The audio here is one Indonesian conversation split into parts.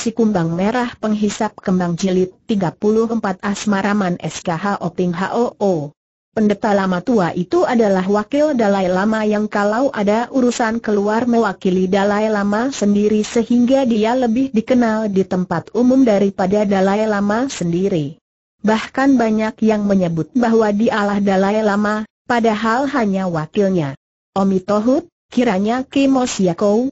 Si Kumbang Merah Penghisap Kembang Jilid 34 Asmaraman SKH Oping HOO Pendeta lama tua itu adalah wakil Dalai Lama yang kalau ada urusan keluar mewakili Dalai Lama sendiri sehingga dia lebih dikenal di tempat umum daripada Dalai Lama sendiri. Bahkan banyak yang menyebut bahwa dialah Dalai Lama, padahal hanya wakilnya. Omi kiranya Kimosiakou,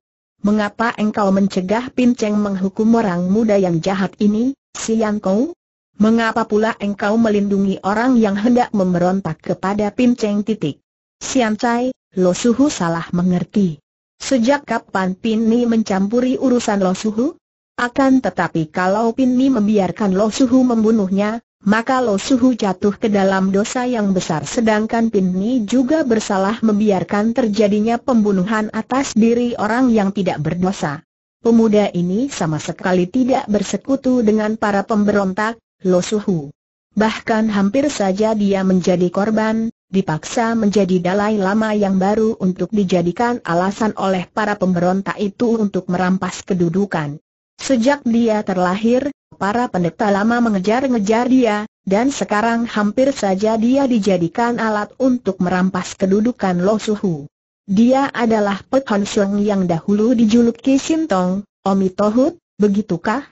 mengapa engkau mencegah Pinceng menghukum orang muda yang jahat ini, Sian Kou? Mengapa pula engkau melindungi orang yang hendak memberontak kepada Pinceng titik? Sian Cai, Lo Suhu salah mengerti. Sejak kapan Pin Ni mencampuri urusan Lo Suhu? Akan tetapi kalau Pin Ni membiarkan Lo Suhu membunuhnya, maka Lo Suhu jatuh ke dalam dosa yang besar sedangkan Pinni juga bersalah membiarkan terjadinya pembunuhan atas diri orang yang tidak berdosa. Pemuda ini sama sekali tidak bersekutu dengan para pemberontak, Lo Suhu. Bahkan hampir saja dia menjadi korban, dipaksa menjadi Dalai Lama yang baru untuk dijadikan alasan oleh para pemberontak itu untuk merampas kedudukan. Sejak dia terlahir, para pendeta lama mengejar-ngejar dia, dan sekarang hampir saja dia dijadikan alat untuk merampas kedudukan Lo Suhu. Dia adalah Pet Hon Sung yang dahulu dijuluki Sintong, Omi Tohut, begitukah?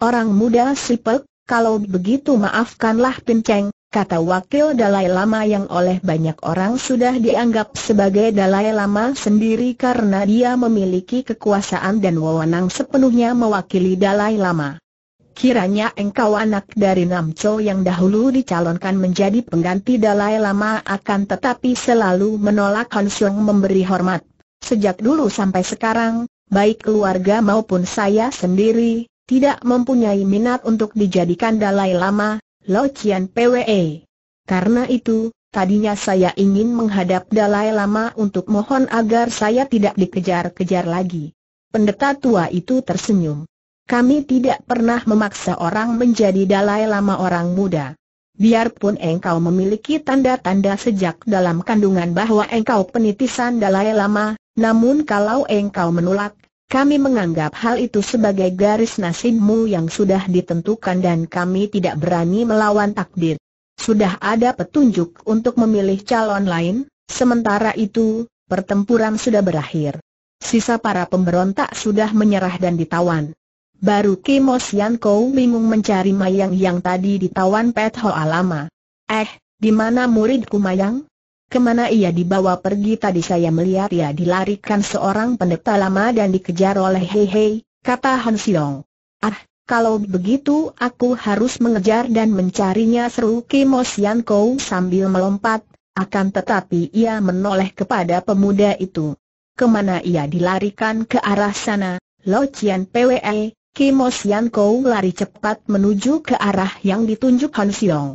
Orang muda si Pek, kalau begitu maafkanlah Pinceng, kata wakil Dalai Lama yang oleh banyak orang sudah dianggap sebagai Dalai Lama sendiri karena dia memiliki kekuasaan dan wewenang sepenuhnya mewakili Dalai Lama. Kiranya engkau anak dari Namco yang dahulu dicalonkan menjadi pengganti Dalai Lama akan tetapi selalu menolak Hansung memberi hormat. Sejak dulu sampai sekarang, baik keluarga maupun saya sendiri, tidak mempunyai minat untuk dijadikan Dalai Lama, Lo Cian PWE. Karena itu, tadinya saya ingin menghadap Dalai Lama untuk mohon agar saya tidak dikejar-kejar lagi. Pendeta tua itu tersenyum. Kami tidak pernah memaksa orang menjadi Dalai Lama orang muda. Biarpun engkau memiliki tanda-tanda sejak dalam kandungan bahwa engkau penitisan Dalai Lama, namun kalau engkau menolak, kami menganggap hal itu sebagai garis nasibmu yang sudah ditentukan dan kami tidak berani melawan takdir. Sudah ada petunjuk untuk memilih calon lain, sementara itu, pertempuran sudah berakhir. Sisa para pemberontak sudah menyerah dan ditawan. Baru Kimo Sian bingung mencari Mayang yang tadi ditawan Pet Hoa lama. Eh, di mana muridku Mayang? Kemana ia dibawa pergi tadi saya melihat ia dilarikan seorang pendeta lama dan dikejar oleh Hei Hei, kata Han Siong. Ah, kalau begitu aku harus mengejar dan mencarinya seru Kimo Sian Kou sambil melompat, akan tetapi ia menoleh kepada pemuda itu. Kemana ia dilarikan ke arah sana, Lo Chian Pwe, Kimo Sian Kou lari cepat menuju ke arah yang ditunjuk Han Siong.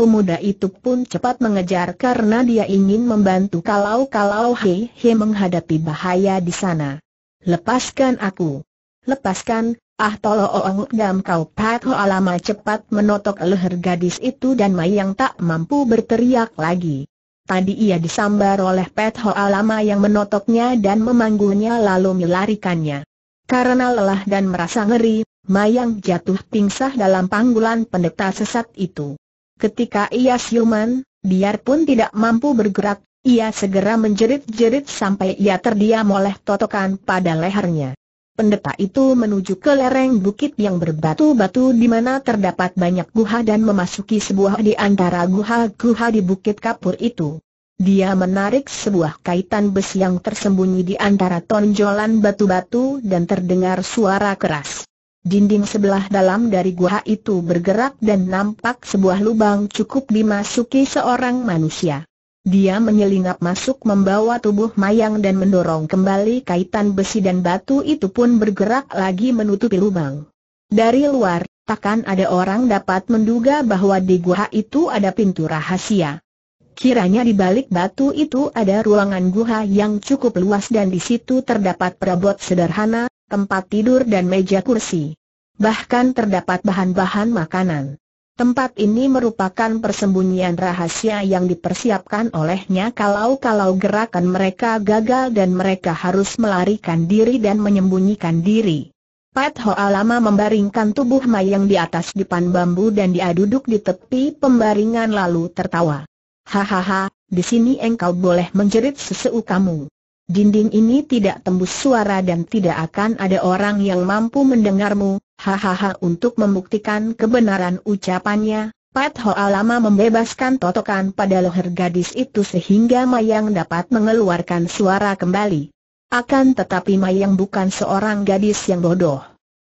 Pemuda itu pun cepat mengejar karena dia ingin membantu kalau-kalau He He menghadapi bahaya di sana. Lepaskan aku. Lepaskan, ah tolo tolong dam kau pat alama cepat menotok leher gadis itu dan Mayang tak mampu berteriak lagi. Tadi ia disambar oleh pet Ho Alama yang menotoknya dan memanggulnya lalu melarikannya. Karena lelah dan merasa ngeri, Mayang jatuh pingsah dalam panggulan pendeta sesat itu. Ketika ia siuman, biarpun tidak mampu bergerak, ia segera menjerit-jerit sampai ia terdiam oleh totokan pada lehernya. Pendeta itu menuju ke lereng bukit yang berbatu-batu di mana terdapat banyak guha dan memasuki sebuah di antara guha-guha di bukit kapur itu. Dia menarik sebuah kaitan besi yang tersembunyi di antara tonjolan batu-batu dan terdengar suara keras. Dinding sebelah dalam dari gua itu bergerak dan nampak sebuah lubang cukup dimasuki seorang manusia. Dia menyelinap masuk membawa tubuh Mayang dan mendorong kembali kaitan besi dan batu itu pun bergerak lagi menutupi lubang. Dari luar, takkan ada orang dapat menduga bahwa di gua itu ada pintu rahasia. Kiranya di balik batu itu ada ruangan gua yang cukup luas dan di situ terdapat perabot sederhana, tempat tidur dan meja kursi. Bahkan terdapat bahan-bahan makanan. Tempat ini merupakan persembunyian rahasia yang dipersiapkan olehnya kalau-kalau gerakan mereka gagal dan mereka harus melarikan diri dan menyembunyikan diri. Pat Hoa lama membaringkan tubuh Mayang di atas dipan bambu dan dia duduk di tepi pembaringan lalu tertawa. Hahaha, di sini engkau boleh menjerit seseu kamu. Dinding ini tidak tembus suara dan tidak akan ada orang yang mampu mendengarmu, hahaha untuk membuktikan kebenaran ucapannya, Pat Hoa lama membebaskan totokan pada leher gadis itu sehingga Mayang dapat mengeluarkan suara kembali. Akan tetapi Mayang bukan seorang gadis yang bodoh.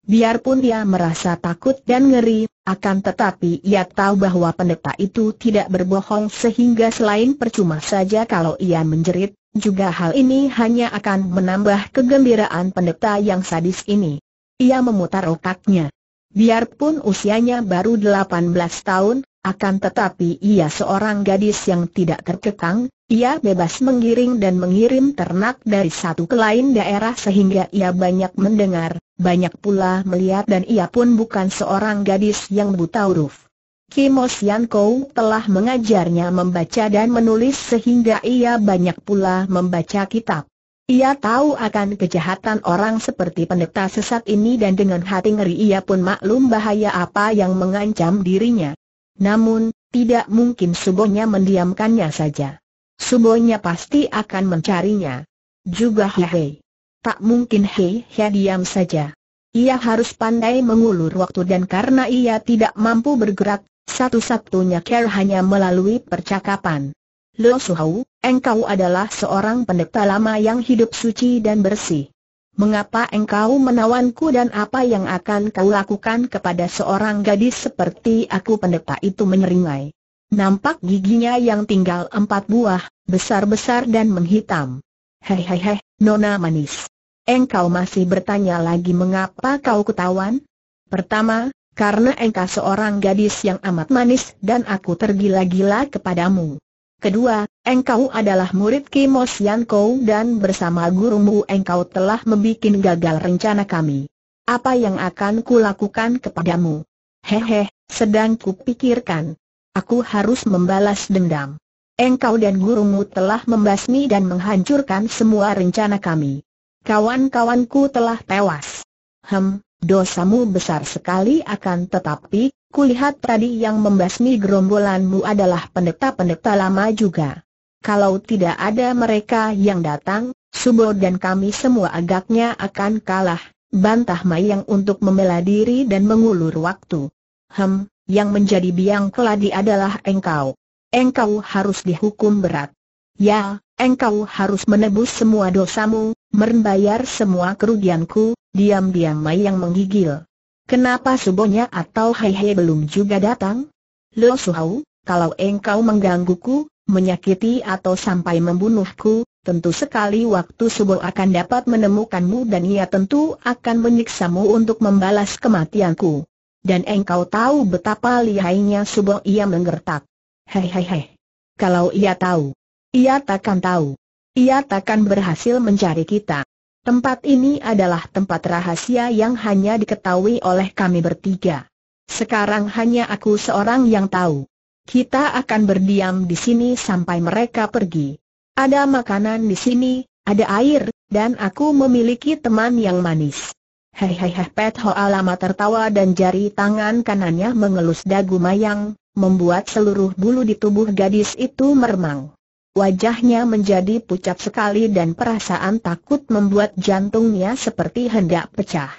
Biarpun dia merasa takut dan ngeri, akan tetapi ia tahu bahwa pendeta itu tidak berbohong sehingga selain percuma saja kalau ia menjerit, juga hal ini hanya akan menambah kegembiraan pendeta yang sadis ini. Ia memutar otaknya. Biarpun usianya baru 18 tahun, akan tetapi ia seorang gadis yang tidak terkekang, ia bebas menggiring dan mengirim ternak dari satu ke lain daerah sehingga ia banyak mendengar, banyak pula melihat dan ia pun bukan seorang gadis yang buta huruf. Kim Osian Kou telah mengajarnya membaca dan menulis sehingga ia banyak pula membaca kitab. Ia tahu akan kejahatan orang seperti pendeta sesat ini dan dengan hati ngeri ia pun maklum bahaya apa yang mengancam dirinya. Namun, tidak mungkin subuhnya mendiamkannya saja. Semuanya pasti akan mencarinya. Juga hei, Tak mungkin hei Hei diam saja. Ia harus pandai mengulur waktu dan karena ia tidak mampu bergerak, satu-satunya care hanya melalui percakapan. Lo Suhau, engkau adalah seorang pendeta lama yang hidup suci dan bersih. Mengapa engkau menawanku dan apa yang akan kau lakukan kepada seorang gadis seperti aku pendeta itu menyeringai? Nampak giginya yang tinggal empat buah, besar-besar dan menghitam. Hehehe, nona manis. Engkau masih bertanya lagi mengapa kau ketahuan? Pertama, karena engkau seorang gadis yang amat manis dan aku tergila-gila kepadamu. Kedua, engkau adalah murid Kimos Yanko dan bersama gurumu engkau telah membuat gagal rencana kami. Apa yang akan kulakukan kepadamu? Hehe, sedang kupikirkan. Aku harus membalas dendam. Engkau dan gurumu telah membasmi dan menghancurkan semua rencana kami. Kawan-kawanku telah tewas. Hem, dosamu besar sekali akan tetapi, kulihat tadi yang membasmi gerombolanmu adalah pendeta-pendeta lama juga. Kalau tidak ada mereka yang datang, Subo dan kami semua agaknya akan kalah, bantah Mayang untuk membela diri dan mengulur waktu. Hem, yang menjadi biang keladi adalah engkau. Engkau harus dihukum berat. Ya, engkau harus menebus semua dosamu, merembayar semua kerugianku, diam-diam Mai yang menggigil. Kenapa Subonya atau Hai Hai belum juga datang? Lo Suhau, kalau engkau menggangguku, menyakiti atau sampai membunuhku, tentu sekali waktu Subo akan dapat menemukanmu dan ia tentu akan menyiksamu untuk membalas kematianku. Dan engkau tahu betapa lihainya subuh ia menggertak. hei. Kalau ia tahu, ia takkan tahu. Ia takkan berhasil mencari kita. Tempat ini adalah tempat rahasia yang hanya diketahui oleh kami bertiga. Sekarang hanya aku seorang yang tahu. Kita akan berdiam di sini sampai mereka pergi. Ada makanan di sini, ada air, dan aku memiliki teman yang manis. Hei hei hei, Pet Hoa lama tertawa dan jari tangan kanannya mengelus dagu mayang, membuat seluruh bulu di tubuh gadis itu meremang. Wajahnya menjadi pucat sekali dan perasaan takut membuat jantungnya seperti hendak pecah.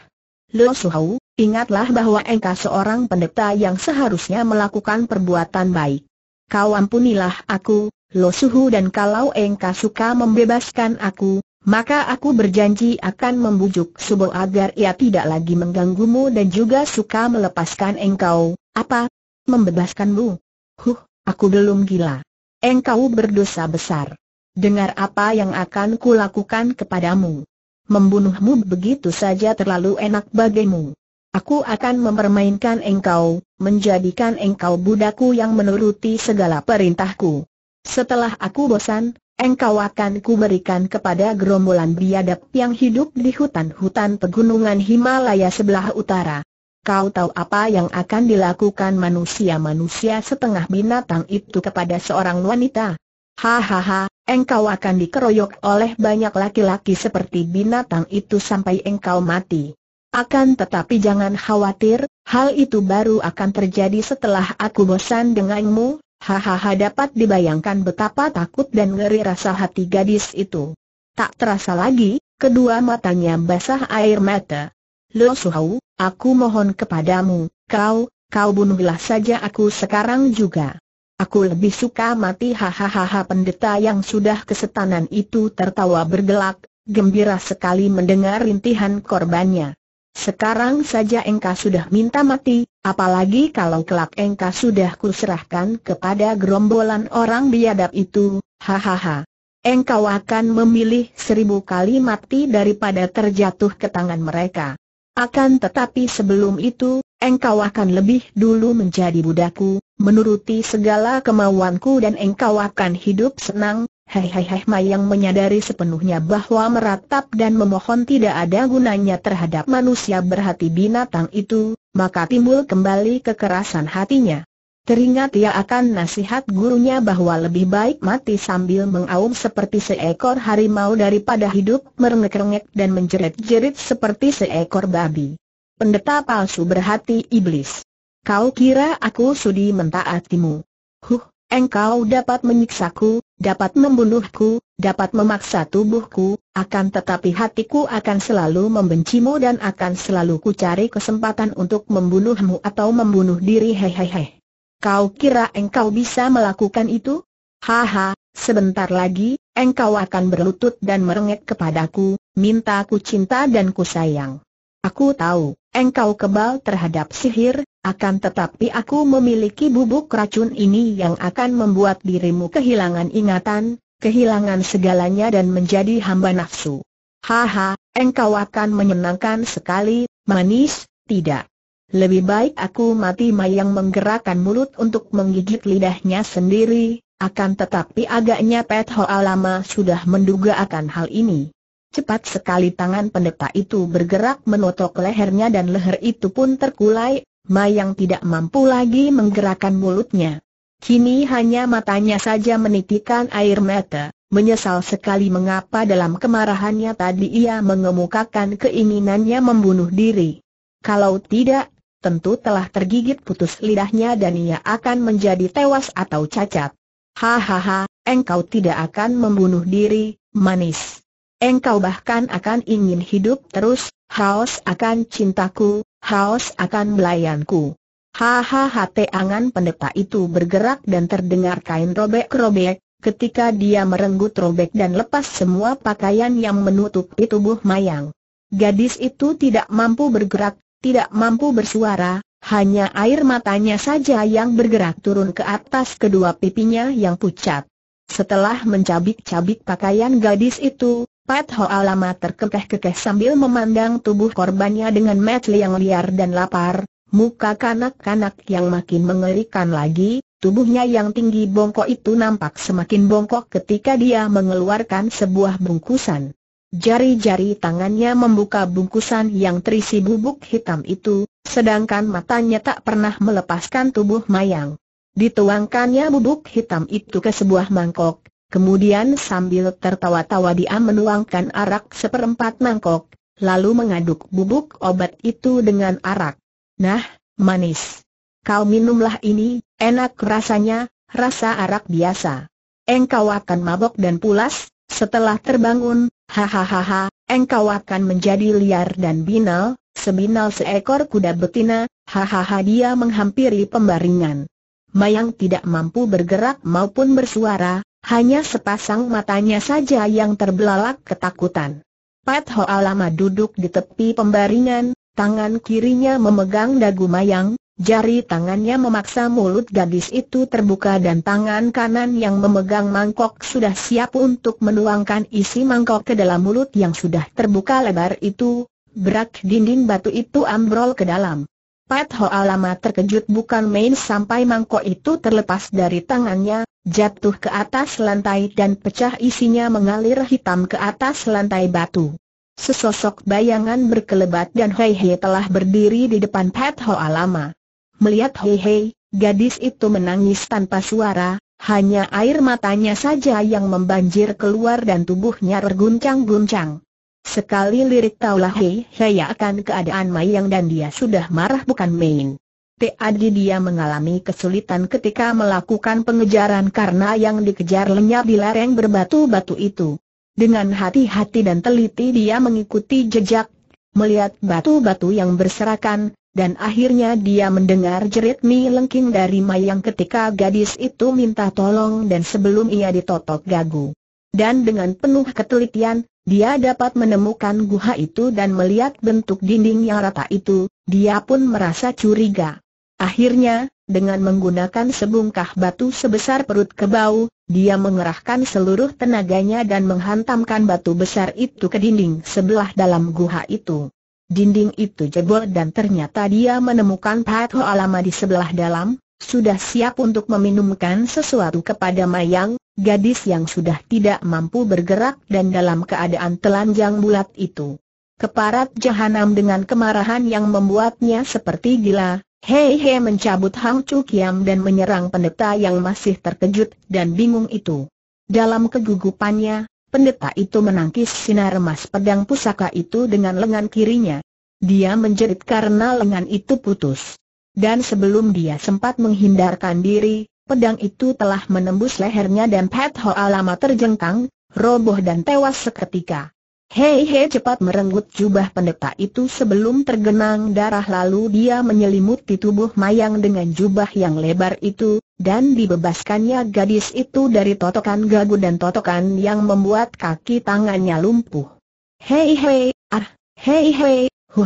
Lo Suhau, ingatlah bahwa engkau seorang pendeta yang seharusnya melakukan perbuatan baik. Kau ampunilah aku, Lo Suhu dan kalau engkau suka membebaskan aku, maka aku berjanji akan membujuk Subo agar ia tidak lagi mengganggumu dan juga suka melepaskan engkau. Apa? Membebaskanmu? Huh, aku belum gila. Engkau berdosa besar. Dengar apa yang akan kulakukan kepadamu. Membunuhmu begitu saja terlalu enak bagimu. Aku akan mempermainkan engkau, menjadikan engkau budakku yang menuruti segala perintahku. Setelah aku bosan, engkau akan kuberikan kepada gerombolan biadab yang hidup di hutan-hutan pegunungan Himalaya sebelah utara. Kau tahu apa yang akan dilakukan manusia-manusia setengah binatang itu kepada seorang wanita? Hahaha, engkau akan dikeroyok oleh banyak laki-laki seperti binatang itu sampai engkau mati. Akan tetapi jangan khawatir, hal itu baru akan terjadi setelah aku bosan denganmu, Hahaha dapat dibayangkan betapa takut dan ngeri rasa hati gadis itu. Tak terasa lagi, kedua matanya basah air mata. Lo Suhau, aku mohon kepadamu, kau, kau bunuhlah saja aku sekarang juga. Aku lebih suka mati hahaha pendeta yang sudah kesetanan itu tertawa bergelak, gembira sekali mendengar rintihan korbannya. Sekarang saja engkau sudah minta mati, apalagi kalau kelak engkau sudah kuserahkan kepada gerombolan orang biadab itu, hahaha. Engkau akan memilih seribu kali mati daripada terjatuh ke tangan mereka. Akan tetapi sebelum itu, engkau akan lebih dulu menjadi budakku, menuruti segala kemauanku dan engkau akan hidup senang, Hei hei hei Mayang menyadari sepenuhnya bahwa meratap dan memohon tidak ada gunanya terhadap manusia berhati binatang itu, maka timbul kembali kekerasan hatinya. Teringat ia akan nasihat gurunya bahwa lebih baik mati sambil mengaum seperti seekor harimau daripada hidup merengek-rengek dan menjerit-jerit seperti seekor babi. Pendeta palsu berhati iblis. Kau kira aku sudi mentaatimu? Huh, Engkau dapat menyiksaku, dapat membunuhku, dapat memaksa tubuhku, akan tetapi hatiku akan selalu membencimu dan akan selalu ku cari kesempatan untuk membunuhmu atau membunuh diri hehehe. Kau kira engkau bisa melakukan itu? Haha, sebentar lagi, engkau akan berlutut dan merengek kepadaku, minta ku cinta dan ku sayang. Aku tahu, engkau kebal terhadap sihir, akan tetapi aku memiliki bubuk racun ini yang akan membuat dirimu kehilangan ingatan, kehilangan segalanya dan menjadi hamba nafsu. Haha, engkau akan menyenangkan sekali, manis, tidak. Lebih baik aku mati mayang menggerakkan mulut untuk menggigit lidahnya sendiri, akan tetapi agaknya Pet Hoa lama sudah menduga akan hal ini. Cepat sekali tangan pendeta itu bergerak menotok lehernya dan leher itu pun terkulai, Mayang tidak mampu lagi menggerakkan mulutnya. Kini hanya matanya saja menitikan air mata, menyesal sekali mengapa dalam kemarahannya tadi ia mengemukakan keinginannya membunuh diri. Kalau tidak, tentu telah tergigit putus lidahnya dan ia akan menjadi tewas atau cacat. Hahaha, engkau tidak akan membunuh diri, manis. Engkau bahkan akan ingin hidup terus, haus akan cintaku, haus akan melayanku. Hahaha teangan pendeta itu bergerak dan terdengar kain robek-robek, ketika dia merenggut robek dan lepas semua pakaian yang menutupi tubuh Mayang. Gadis itu tidak mampu bergerak, tidak mampu bersuara, hanya air matanya saja yang bergerak turun ke atas kedua pipinya yang pucat. Setelah mencabik-cabik pakaian gadis itu, Pat Ho lama terkekeh-kekeh sambil memandang tubuh korbannya dengan metle yang liar dan lapar, muka kanak-kanak yang makin mengerikan lagi, tubuhnya yang tinggi bongkok itu nampak semakin bongkok ketika dia mengeluarkan sebuah bungkusan. Jari-jari tangannya membuka bungkusan yang terisi bubuk hitam itu, sedangkan matanya tak pernah melepaskan tubuh Mayang. Dituangkannya bubuk hitam itu ke sebuah mangkok, Kemudian sambil tertawa-tawa dia menuangkan arak seperempat mangkok, lalu mengaduk bubuk obat itu dengan arak. Nah, manis. Kau minumlah ini, enak rasanya, rasa arak biasa. Engkau akan mabok dan pulas, setelah terbangun, hahaha, engkau akan menjadi liar dan binal, sebinal seekor kuda betina, hahaha dia menghampiri pembaringan. Mayang tidak mampu bergerak maupun bersuara, hanya sepasang matanya saja yang terbelalak ketakutan. Pat Hoa lama duduk di tepi pembaringan, tangan kirinya memegang dagu mayang, jari tangannya memaksa mulut gadis itu terbuka dan tangan kanan yang memegang mangkok sudah siap untuk menuangkan isi mangkok ke dalam mulut yang sudah terbuka lebar itu, berak dinding batu itu ambrol ke dalam. Pat Hoa lama terkejut bukan main sampai mangkok itu terlepas dari tangannya, jatuh ke atas lantai dan pecah isinya mengalir hitam ke atas lantai batu. Sesosok bayangan berkelebat dan Hei Hei telah berdiri di depan Pat Hoa lama. Melihat Hei Hei, gadis itu menangis tanpa suara, hanya air matanya saja yang membanjir keluar dan tubuhnya berguncang guncang Sekali lirik taulah Hei Hei akan keadaan Mayang dan dia sudah marah bukan main. Tadi dia mengalami kesulitan ketika melakukan pengejaran karena yang dikejar lenyap di lereng berbatu-batu itu. Dengan hati-hati dan teliti dia mengikuti jejak, melihat batu-batu yang berserakan, dan akhirnya dia mendengar jerit Mi Lengking dari Mayang ketika gadis itu minta tolong dan sebelum ia ditotok gagu. Dan dengan penuh ketelitian, dia dapat menemukan guha itu dan melihat bentuk dinding yang rata itu, dia pun merasa curiga. Akhirnya, dengan menggunakan sebungkah batu sebesar perut kebau, dia mengerahkan seluruh tenaganya dan menghantamkan batu besar itu ke dinding sebelah dalam guha itu. Dinding itu jebol dan ternyata dia menemukan Pat alama di sebelah dalam, sudah siap untuk meminumkan sesuatu kepada Mayang, gadis yang sudah tidak mampu bergerak dan dalam keadaan telanjang bulat itu. Keparat jahanam dengan kemarahan yang membuatnya seperti gila, Hei hei, mencabut Hang Chu Kiam dan menyerang pendeta yang masih terkejut dan bingung itu. Dalam kegugupannya, pendeta itu menangkis sinar emas pedang pusaka itu dengan lengan kirinya. Dia menjerit karena lengan itu putus. Dan sebelum dia sempat menghindarkan diri, pedang itu telah menembus lehernya dan Pat Ho lama terjengkang, roboh dan tewas seketika. Hei hei cepat merenggut jubah pendeta itu sebelum tergenang darah lalu dia menyelimuti tubuh Mayang dengan jubah yang lebar itu, dan dibebaskannya gadis itu dari totokan gagu dan totokan yang membuat kaki tangannya lumpuh. Hei hei, ah, hei hei, hu.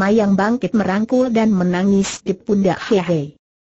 Mayang bangkit merangkul dan menangis di pundak hei hei.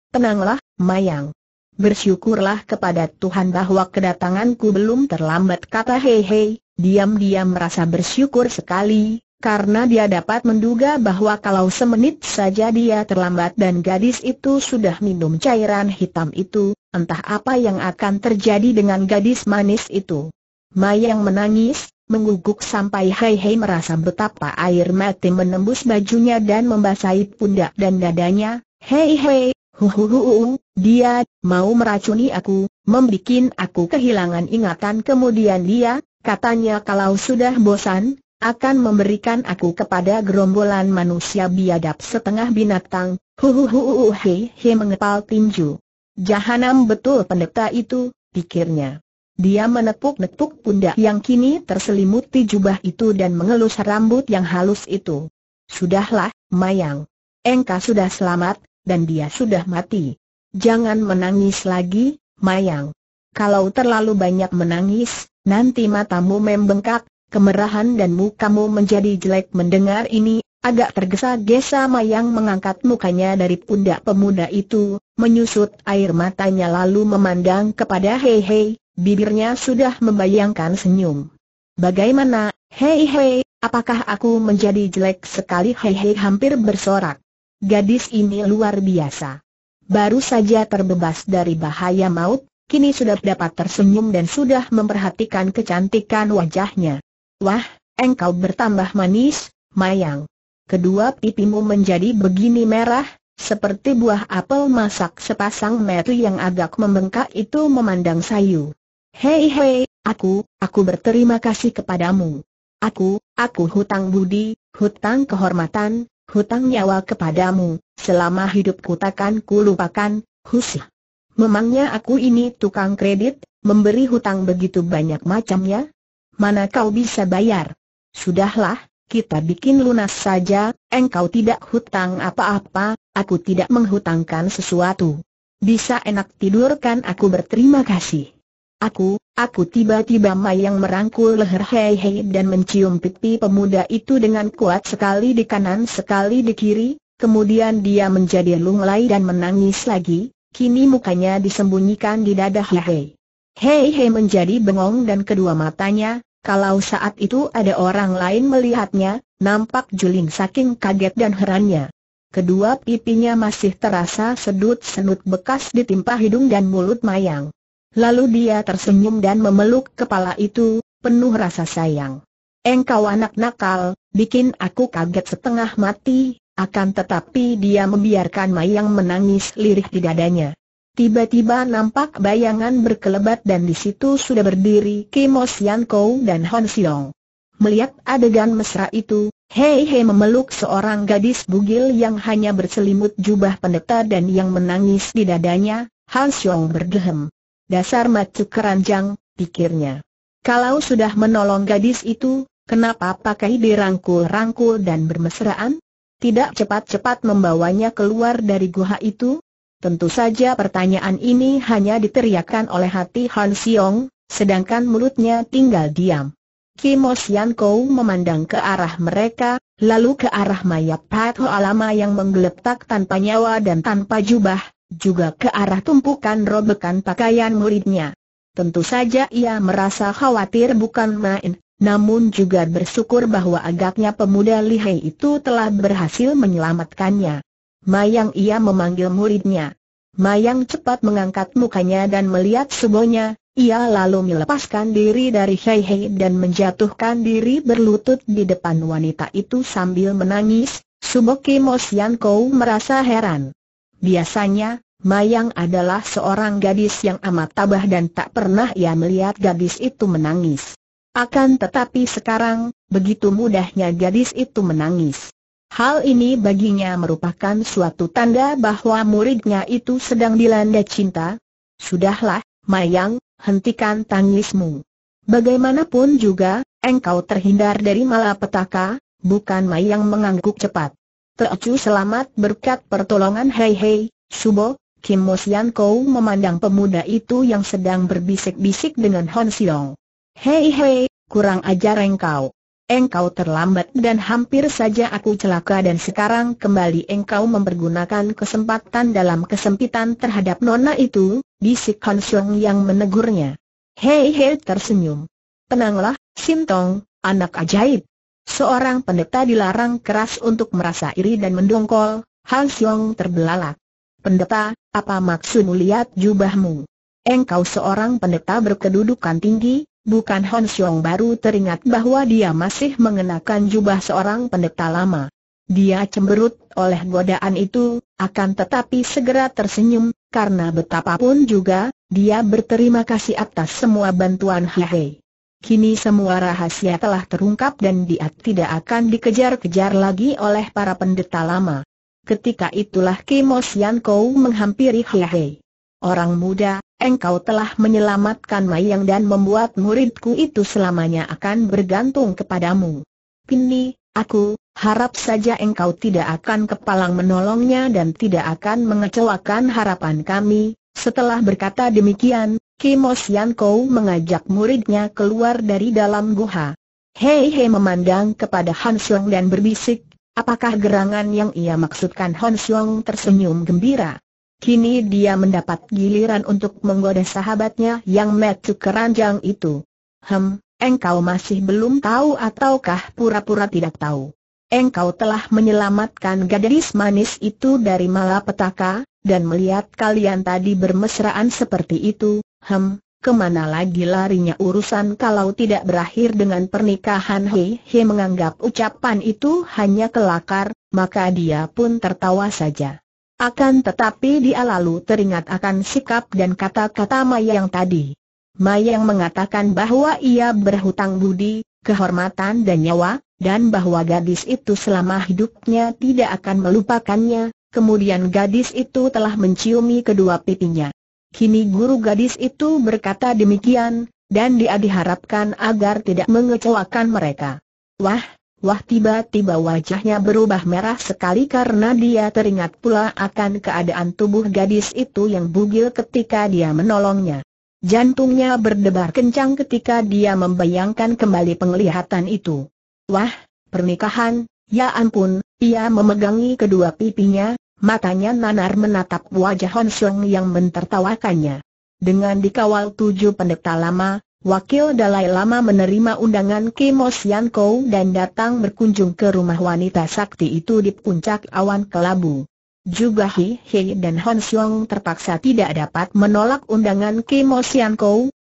Tenanglah, Mayang. Bersyukurlah kepada Tuhan bahwa kedatanganku belum terlambat kata hei hei, diam-diam merasa bersyukur sekali, karena dia dapat menduga bahwa kalau semenit saja dia terlambat dan gadis itu sudah minum cairan hitam itu, entah apa yang akan terjadi dengan gadis manis itu. Mayang menangis, mengguguk sampai Hei Hei merasa betapa air mati menembus bajunya dan membasahi pundak dan dadanya. Hei Hei, huhuhuhu, dia mau meracuni aku, membuat aku kehilangan ingatan kemudian dia, Katanya kalau sudah bosan, akan memberikan aku kepada gerombolan manusia biadab setengah binatang, huhuhuhuhu he he mengepal tinju. Jahanam betul pendeta itu, pikirnya. Dia menepuk-nepuk pundak yang kini terselimuti jubah itu dan mengelus rambut yang halus itu. Sudahlah, Mayang. Engkau sudah selamat, dan dia sudah mati. Jangan menangis lagi, Mayang. Kalau terlalu banyak menangis, Nanti matamu membengkak, kemerahan dan mukamu menjadi jelek mendengar ini, agak tergesa-gesa Mayang mengangkat mukanya dari pundak pemuda itu, menyusut air matanya lalu memandang kepada Hei Hei, bibirnya sudah membayangkan senyum. Bagaimana, Hei Hei, apakah aku menjadi jelek sekali Hei Hei hampir bersorak. Gadis ini luar biasa. Baru saja terbebas dari bahaya maut, kini sudah dapat tersenyum dan sudah memperhatikan kecantikan wajahnya. Wah, engkau bertambah manis, Mayang. Kedua pipimu menjadi begini merah, seperti buah apel masak sepasang metu yang agak membengkak itu memandang sayu. Hei hei, aku, aku berterima kasih kepadamu. Aku, aku hutang budi, hutang kehormatan, hutang nyawa kepadamu, selama hidupku takkan kulupakan, husi. Memangnya aku ini tukang kredit, memberi hutang begitu banyak macamnya? Mana kau bisa bayar? Sudahlah, kita bikin lunas saja, engkau tidak hutang apa-apa, aku tidak menghutangkan sesuatu. Bisa enak tidurkan aku berterima kasih. Aku, aku tiba-tiba Mayang merangkul leher Hei Hei dan mencium pipi pemuda itu dengan kuat sekali di kanan sekali di kiri, kemudian dia menjadi lunglai dan menangis lagi, Kini mukanya disembunyikan di dada Hei. Hei Hei menjadi bengong dan kedua matanya, kalau saat itu ada orang lain melihatnya, nampak juling saking kaget dan herannya. Kedua pipinya masih terasa sedut-senut bekas ditimpa hidung dan mulut mayang. Lalu dia tersenyum dan memeluk kepala itu, penuh rasa sayang. Engkau anak nakal, bikin aku kaget setengah mati, akan tetapi dia membiarkan Mayang menangis lirik di dadanya. Tiba-tiba nampak bayangan berkelebat dan di situ sudah berdiri Kimo Sian Kou dan Hon Siong. Melihat adegan mesra itu, Hei Hei memeluk seorang gadis bugil yang hanya berselimut jubah pendeta dan yang menangis di dadanya, Han Siong berdehem. Dasar macu keranjang, pikirnya. Kalau sudah menolong gadis itu, kenapa pakai dirangkul-rangkul dan bermesraan? tidak cepat-cepat membawanya keluar dari guha itu? Tentu saja pertanyaan ini hanya diteriakkan oleh hati Han Siong, sedangkan mulutnya tinggal diam. Kim Osian Kou memandang ke arah mereka, lalu ke arah mayat Pat Ho Alama yang menggeletak tanpa nyawa dan tanpa jubah, juga ke arah tumpukan robekan pakaian muridnya. Tentu saja ia merasa khawatir bukan main, namun juga bersyukur bahwa agaknya pemuda lihai itu telah berhasil menyelamatkannya. Mayang ia memanggil muridnya. Mayang cepat mengangkat mukanya dan melihat subonya, ia lalu melepaskan diri dari Hei Hei dan menjatuhkan diri berlutut di depan wanita itu sambil menangis, Suboki Kou merasa heran. Biasanya, Mayang adalah seorang gadis yang amat tabah dan tak pernah ia melihat gadis itu menangis. Akan tetapi sekarang, begitu mudahnya gadis itu menangis. Hal ini baginya merupakan suatu tanda bahwa muridnya itu sedang dilanda cinta. Sudahlah, Mayang, hentikan tangismu. Bagaimanapun juga, engkau terhindar dari malapetaka, bukan Mayang mengangguk cepat. Teocu selamat berkat pertolongan Hei Hei, Subo, Kim Mosian Kou memandang pemuda itu yang sedang berbisik-bisik dengan Hon Siong. Hei hei, kurang ajar engkau. Engkau terlambat dan hampir saja aku celaka dan sekarang kembali engkau mempergunakan kesempatan dalam kesempitan terhadap nona itu, bisik Hansung yang menegurnya. Hei hei tersenyum. Tenanglah, Sintong, anak ajaib. Seorang pendeta dilarang keras untuk merasa iri dan mendongkol, Hansung terbelalak. Pendeta, apa maksudmu lihat jubahmu? Engkau seorang pendeta berkedudukan tinggi, Bukan Hon Xiong baru teringat bahwa dia masih mengenakan jubah seorang pendeta lama. Dia cemberut oleh godaan itu, akan tetapi segera tersenyum, karena betapapun juga, dia berterima kasih atas semua bantuan Hei. Kini semua rahasia telah terungkap dan dia tidak akan dikejar-kejar lagi oleh para pendeta lama. Ketika itulah Kimo Sian Kou menghampiri Hei. Orang muda, engkau telah menyelamatkan Mayang dan membuat muridku itu selamanya akan bergantung kepadamu. Pini, aku, harap saja engkau tidak akan kepalang menolongnya dan tidak akan mengecewakan harapan kami. Setelah berkata demikian, Kimos Yanko mengajak muridnya keluar dari dalam guha. Hei Hei memandang kepada Han Xiong dan berbisik, apakah gerangan yang ia maksudkan Han Xiong tersenyum gembira? Kini dia mendapat giliran untuk menggoda sahabatnya yang metu keranjang itu. Hem, engkau masih belum tahu ataukah pura-pura tidak tahu? Engkau telah menyelamatkan gadis manis itu dari malapetaka, dan melihat kalian tadi bermesraan seperti itu, hem, kemana lagi larinya urusan kalau tidak berakhir dengan pernikahan Hei hei, menganggap ucapan itu hanya kelakar, maka dia pun tertawa saja. Akan tetapi dia lalu teringat akan sikap dan kata-kata Mayang tadi. Mayang mengatakan bahwa ia berhutang budi, kehormatan dan nyawa, dan bahwa gadis itu selama hidupnya tidak akan melupakannya, kemudian gadis itu telah menciumi kedua pipinya. Kini guru gadis itu berkata demikian, dan dia diharapkan agar tidak mengecewakan mereka. Wah, Wah tiba-tiba wajahnya berubah merah sekali karena dia teringat pula akan keadaan tubuh gadis itu yang bugil ketika dia menolongnya. Jantungnya berdebar kencang ketika dia membayangkan kembali penglihatan itu. Wah, pernikahan, ya ampun, ia memegangi kedua pipinya, matanya nanar menatap wajah Hon yang mentertawakannya. Dengan dikawal tujuh pendeta lama, Wakil Dalai Lama menerima undangan Kemo Sian dan datang berkunjung ke rumah wanita sakti itu di puncak awan kelabu. Juga Hi Hei dan Hon Xiong terpaksa tidak dapat menolak undangan Kemo Sian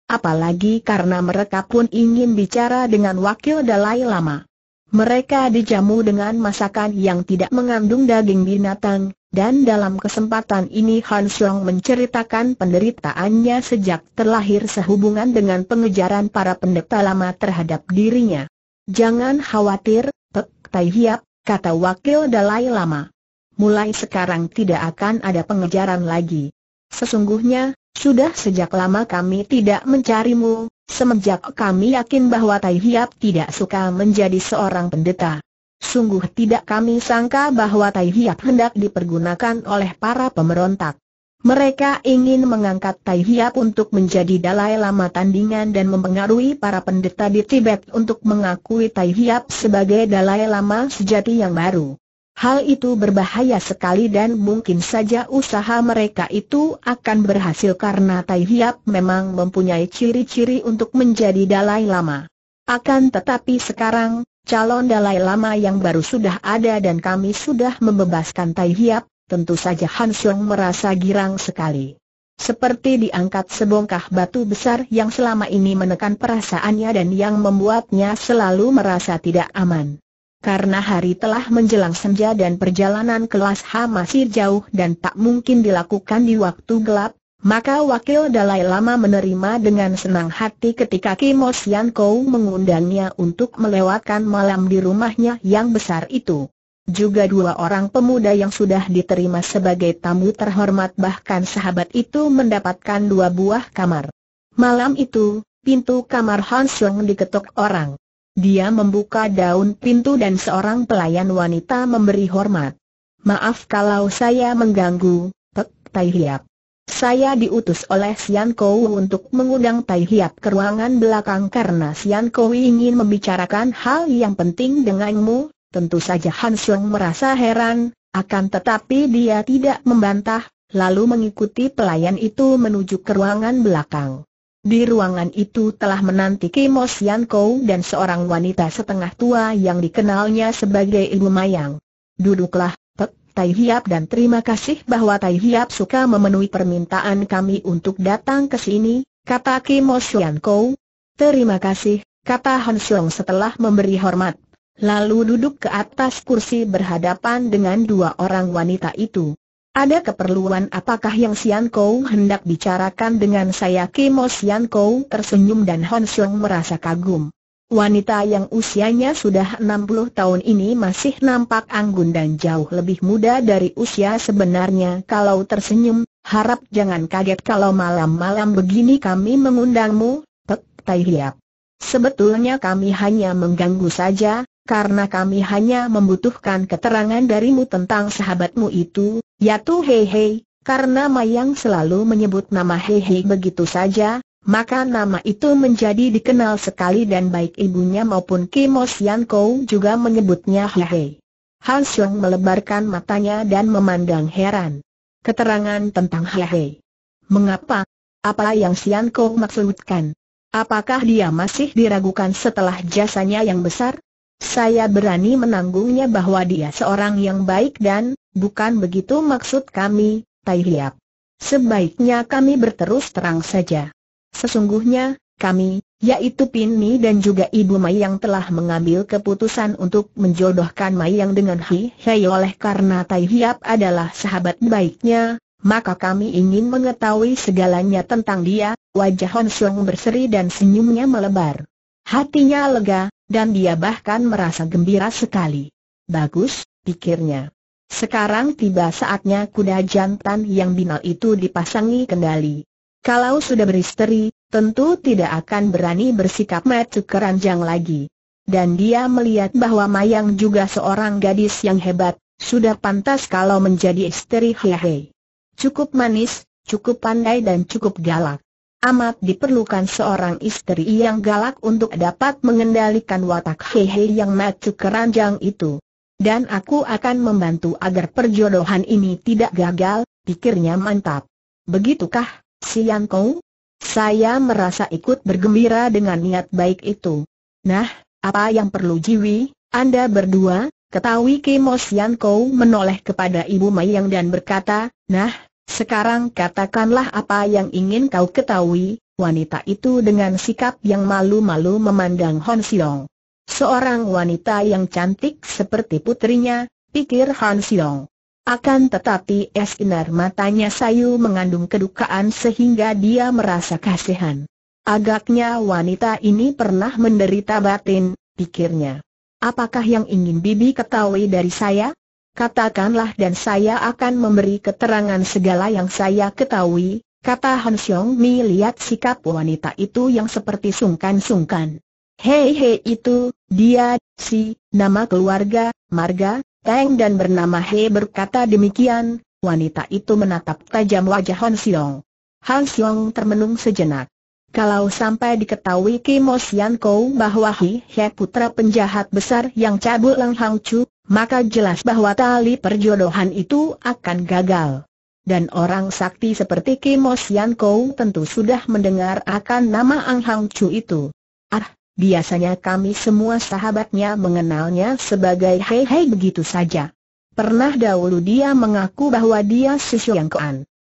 apalagi karena mereka pun ingin bicara dengan Wakil Dalai Lama. Mereka dijamu dengan masakan yang tidak mengandung daging binatang, dan dalam kesempatan ini Han menceritakan penderitaannya sejak terlahir sehubungan dengan pengejaran para pendeta lama terhadap dirinya. Jangan khawatir, Pek Tai Hiap, kata wakil Dalai Lama. Mulai sekarang tidak akan ada pengejaran lagi. Sesungguhnya, sudah sejak lama kami tidak mencarimu, semenjak kami yakin bahwa Tai Hiap tidak suka menjadi seorang pendeta. Sungguh tidak kami sangka bahwa Tai Hiap hendak dipergunakan oleh para pemberontak. Mereka ingin mengangkat Tai Hiap untuk menjadi Dalai Lama tandingan dan mempengaruhi para pendeta di Tibet untuk mengakui Tai Hiap sebagai Dalai Lama sejati yang baru. Hal itu berbahaya sekali dan mungkin saja usaha mereka itu akan berhasil karena Tai Hiap memang mempunyai ciri-ciri untuk menjadi Dalai Lama. Akan tetapi sekarang, calon Dalai Lama yang baru sudah ada dan kami sudah membebaskan Tai Hiap, tentu saja Han Xiong merasa girang sekali. Seperti diangkat sebongkah batu besar yang selama ini menekan perasaannya dan yang membuatnya selalu merasa tidak aman. Karena hari telah menjelang senja dan perjalanan kelas H masih jauh dan tak mungkin dilakukan di waktu gelap, maka Wakil Dalai Lama menerima dengan senang hati ketika Kimo Sian Kou mengundangnya untuk melewatkan malam di rumahnya yang besar itu. Juga dua orang pemuda yang sudah diterima sebagai tamu terhormat bahkan sahabat itu mendapatkan dua buah kamar. Malam itu, pintu kamar Hansung diketuk orang. Dia membuka daun pintu dan seorang pelayan wanita memberi hormat. Maaf kalau saya mengganggu, Pek Tai Hiap. Saya diutus oleh Sian Kou untuk mengundang Tai Hiap ke ruangan belakang karena Sian Kou ingin membicarakan hal yang penting denganmu. Tentu saja Han Sung merasa heran, akan tetapi dia tidak membantah, lalu mengikuti pelayan itu menuju ke ruangan belakang. Di ruangan itu telah menanti Kemos Kou dan seorang wanita setengah tua yang dikenalnya sebagai Ibu Mayang. Duduklah, Pek Tai Hiap dan terima kasih bahwa Tai Hiap suka memenuhi permintaan kami untuk datang ke sini, kata Kemos Kou. Terima kasih, kata Han Xiong setelah memberi hormat. Lalu duduk ke atas kursi berhadapan dengan dua orang wanita itu. Ada keperluan apakah yang Sian Kou hendak bicarakan dengan saya Kimo Sian Kou tersenyum dan Hon Xiong merasa kagum. Wanita yang usianya sudah 60 tahun ini masih nampak anggun dan jauh lebih muda dari usia sebenarnya kalau tersenyum, harap jangan kaget kalau malam-malam begini kami mengundangmu, Pek Tai Hiap. Sebetulnya kami hanya mengganggu saja, karena kami hanya membutuhkan keterangan darimu tentang sahabatmu itu, yaitu Hei Hei, karena Mayang selalu menyebut nama Hei Hei begitu saja, maka nama itu menjadi dikenal sekali dan baik ibunya maupun Kimo Sian Kou juga menyebutnya Hei Hei. Han Xiong melebarkan matanya dan memandang heran. Keterangan tentang Hei Hei. Mengapa? Apa yang Sian Kou maksudkan? Apakah dia masih diragukan setelah jasanya yang besar? Saya berani menanggungnya bahwa dia seorang yang baik dan, bukan begitu maksud kami, Tai Hiap. Sebaiknya kami berterus terang saja. Sesungguhnya, kami, yaitu Pin Mi dan juga Ibu Mai yang telah mengambil keputusan untuk menjodohkan Mai yang dengan Hi Hei oleh karena Tai Hiap adalah sahabat baiknya, maka kami ingin mengetahui segalanya tentang dia, wajah Hon Sung berseri dan senyumnya melebar. Hatinya lega, dan dia bahkan merasa gembira sekali. Bagus, pikirnya. Sekarang tiba saatnya kuda jantan yang binal itu dipasangi kendali. Kalau sudah beristeri, tentu tidak akan berani bersikap metu keranjang lagi. Dan dia melihat bahwa Mayang juga seorang gadis yang hebat, sudah pantas kalau menjadi istri Hehe. Cukup manis, cukup pandai dan cukup galak. Amat diperlukan seorang istri yang galak untuk dapat mengendalikan watak hehe yang macu keranjang itu. Dan aku akan membantu agar perjodohan ini tidak gagal, pikirnya mantap. Begitukah, Yang Kau? Saya merasa ikut bergembira dengan niat baik itu. Nah, apa yang perlu Jiwi, Anda berdua, ketahui Kimo Sian Kau menoleh kepada Ibu Mayang dan berkata, Nah, sekarang katakanlah apa yang ingin kau ketahui, wanita itu dengan sikap yang malu-malu memandang Hon Siong. Seorang wanita yang cantik seperti putrinya, pikir Han Siong. Akan tetapi esinar matanya sayu mengandung kedukaan sehingga dia merasa kasihan. Agaknya wanita ini pernah menderita batin, pikirnya. Apakah yang ingin Bibi ketahui dari saya? katakanlah dan saya akan memberi keterangan segala yang saya ketahui, kata Han Xiong Mi lihat sikap wanita itu yang seperti sungkan-sungkan. Hei hei itu, dia, si, nama keluarga, marga, Teng dan bernama hei berkata demikian, wanita itu menatap tajam wajah Han Xiong. Han Xiong termenung sejenak. Kalau sampai diketahui Kim Kou bahwa Hi He putra penjahat besar yang cabul Leng Hang Chu, maka jelas bahwa tali perjodohan itu akan gagal. Dan orang sakti seperti Kimo Sian Kou tentu sudah mendengar akan nama Ang Hang Chu itu. Ah, biasanya kami semua sahabatnya mengenalnya sebagai Hei Hei begitu saja. Pernah dahulu dia mengaku bahwa dia Sisyo Yang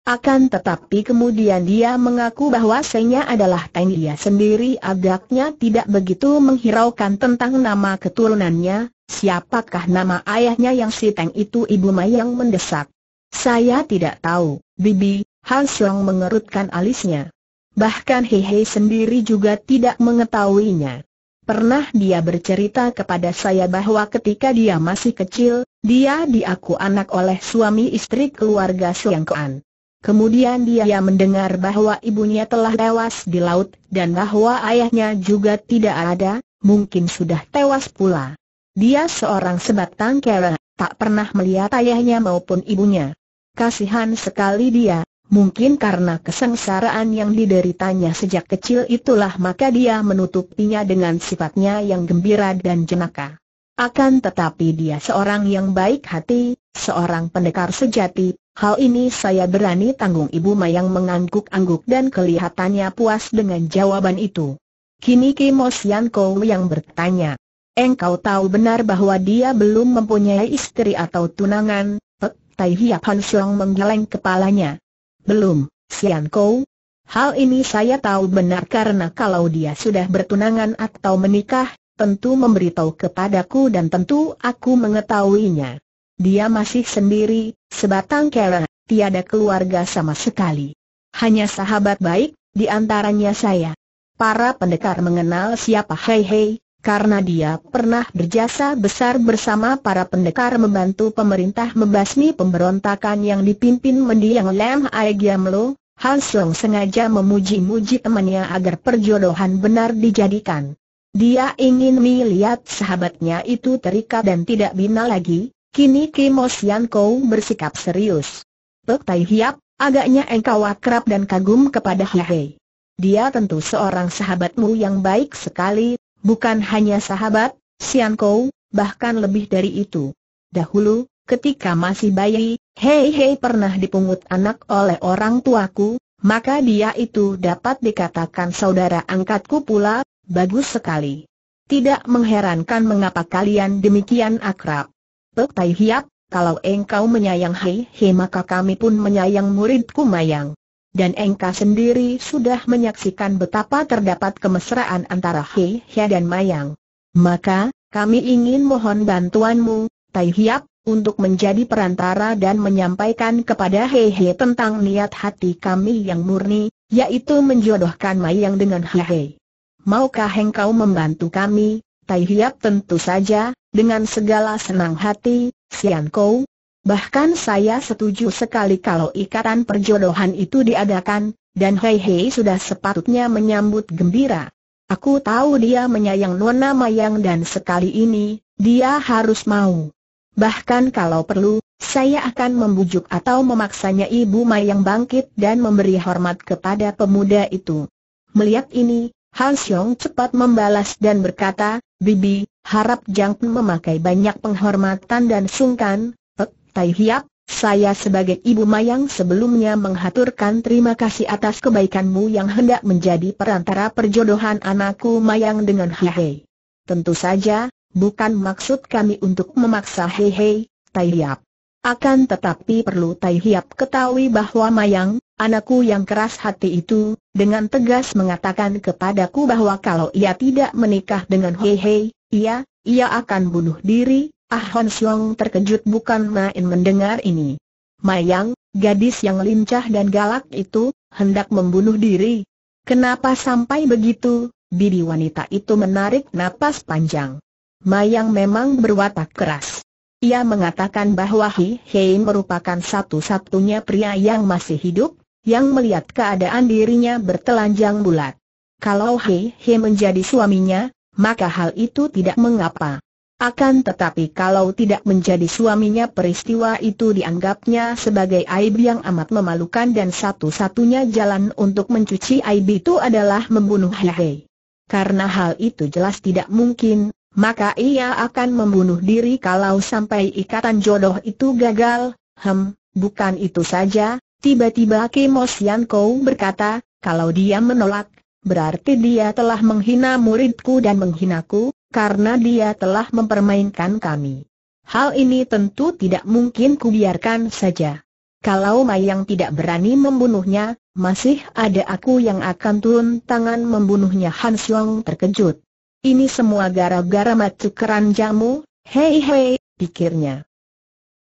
akan tetapi kemudian dia mengaku bahwa Senya adalah Teng Lia sendiri agaknya tidak begitu menghiraukan tentang nama keturunannya, siapakah nama ayahnya yang si Teng itu Ibu Mayang mendesak. Saya tidak tahu, Bibi, Han Song mengerutkan alisnya. Bahkan Hehe sendiri juga tidak mengetahuinya. Pernah dia bercerita kepada saya bahwa ketika dia masih kecil, dia diaku anak oleh suami istri keluarga Kuan. Kemudian dia mendengar bahwa ibunya telah tewas di laut, dan bahwa ayahnya juga tidak ada, mungkin sudah tewas pula. Dia seorang sebatang kera, tak pernah melihat ayahnya maupun ibunya. Kasihan sekali dia, mungkin karena kesengsaraan yang dideritanya sejak kecil itulah maka dia menutupinya dengan sifatnya yang gembira dan jenaka. Akan tetapi dia seorang yang baik hati, seorang pendekar sejati, hal ini saya berani tanggung Ibu Mayang mengangguk-angguk dan kelihatannya puas dengan jawaban itu. Kini Kimo Sianko yang bertanya, engkau tahu benar bahwa dia belum mempunyai istri atau tunangan, Pek Tai Hiap Han Xiong menggeleng kepalanya. Belum, Sianko, Hal ini saya tahu benar karena kalau dia sudah bertunangan atau menikah, tentu memberitahu kepadaku dan tentu aku mengetahuinya. Dia masih sendiri, sebatang kera, tiada keluarga sama sekali. Hanya sahabat baik, di antaranya saya. Para pendekar mengenal siapa Hei Hei, karena dia pernah berjasa besar bersama para pendekar membantu pemerintah membasmi pemberontakan yang dipimpin mendiang Lam Aigiamlo, Han Hansong sengaja memuji-muji temannya agar perjodohan benar dijadikan. Dia ingin melihat sahabatnya itu terikat dan tidak bina lagi, kini Kim Osian Kou bersikap serius. Pek Tai Hiap, agaknya engkau akrab dan kagum kepada Hei. Dia tentu seorang sahabatmu yang baik sekali, bukan hanya sahabat, Sian Kou, bahkan lebih dari itu. Dahulu, ketika masih bayi, Hei Hei pernah dipungut anak oleh orang tuaku, maka dia itu dapat dikatakan saudara angkatku pula, Bagus sekali. Tidak mengherankan mengapa kalian demikian akrab. Pek Tai Hiap, kalau engkau menyayang Hei He maka kami pun menyayang muridku Mayang. Dan engkau sendiri sudah menyaksikan betapa terdapat kemesraan antara Hei He dan Mayang. Maka, kami ingin mohon bantuanmu, Tai Hiap, untuk menjadi perantara dan menyampaikan kepada Hehe tentang niat hati kami yang murni, yaitu menjodohkan Mayang dengan Hehe maukah engkau membantu kami? Tai Hiap tentu saja, dengan segala senang hati, Sian Kou. Bahkan saya setuju sekali kalau ikatan perjodohan itu diadakan, dan Hei Hei sudah sepatutnya menyambut gembira. Aku tahu dia menyayang Nona Mayang dan sekali ini, dia harus mau. Bahkan kalau perlu, saya akan membujuk atau memaksanya Ibu Mayang bangkit dan memberi hormat kepada pemuda itu. Melihat ini, Han Xiong cepat membalas dan berkata, Bibi, harap Jang Pen memakai banyak penghormatan dan sungkan, Pek Tai Hiap, saya sebagai ibu mayang sebelumnya menghaturkan terima kasih atas kebaikanmu yang hendak menjadi perantara perjodohan anakku mayang dengan Hehe. Tentu saja, bukan maksud kami untuk memaksa Hehe, Tai Hiap. Akan tetapi perlu Tai Hiap ketahui bahwa Mayang, Anakku yang keras hati itu, dengan tegas mengatakan kepadaku bahwa kalau ia tidak menikah dengan Hei Hei, ia, ia akan bunuh diri, Ah Hon Siong terkejut bukan main mendengar ini. Mayang, gadis yang lincah dan galak itu, hendak membunuh diri. Kenapa sampai begitu, bibi wanita itu menarik napas panjang. Mayang memang berwatak keras. Ia mengatakan bahwa Hei Hei merupakan satu-satunya pria yang masih hidup, yang melihat keadaan dirinya bertelanjang bulat. Kalau He He menjadi suaminya, maka hal itu tidak mengapa. Akan tetapi kalau tidak menjadi suaminya peristiwa itu dianggapnya sebagai aib yang amat memalukan dan satu-satunya jalan untuk mencuci aib itu adalah membunuh He He. Karena hal itu jelas tidak mungkin, maka ia akan membunuh diri kalau sampai ikatan jodoh itu gagal, hem, bukan itu saja, Tiba-tiba Kemos Kou berkata, kalau dia menolak, berarti dia telah menghina muridku dan menghinaku, karena dia telah mempermainkan kami. Hal ini tentu tidak mungkin kubiarkan saja. Kalau Mayang tidak berani membunuhnya, masih ada aku yang akan turun tangan membunuhnya Han Xiong terkejut. Ini semua gara-gara matuk keranjamu, hei hei, pikirnya.